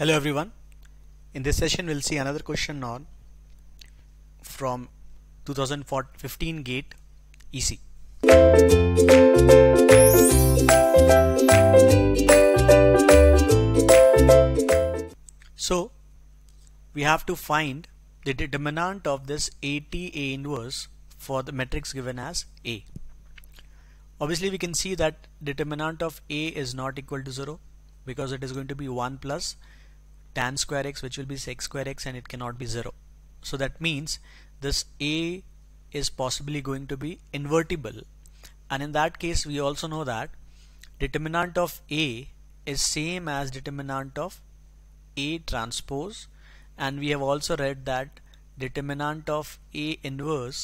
Hello everyone. In this session we'll see another question on from 2015 gate EC. So we have to find the determinant of this AT A inverse for the matrix given as A. Obviously we can see that determinant of A is not equal to 0 because it is going to be 1 plus plus tan square x which will be x square x and it cannot be 0 so that means this a is possibly going to be invertible and in that case we also know that determinant of a is same as determinant of a transpose and we have also read that determinant of a inverse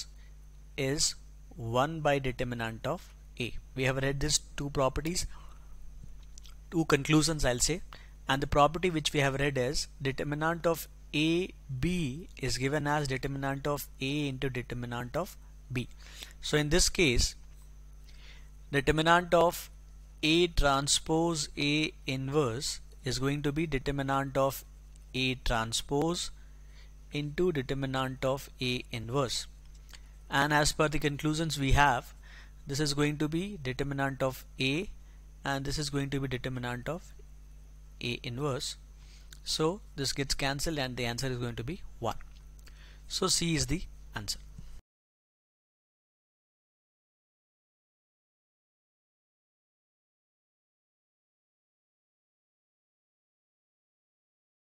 is 1 by determinant of a we have read these two properties two conclusions I'll say and the property which we have read is determinant of AB is given as determinant of A into determinant of B. So in this case determinant of A transpose A inverse is going to be determinant of A transpose into determinant of A inverse and as per the conclusions we have this is going to be determinant of A and this is going to be determinant of a inverse so this gets cancelled and the answer is going to be 1 so C is the answer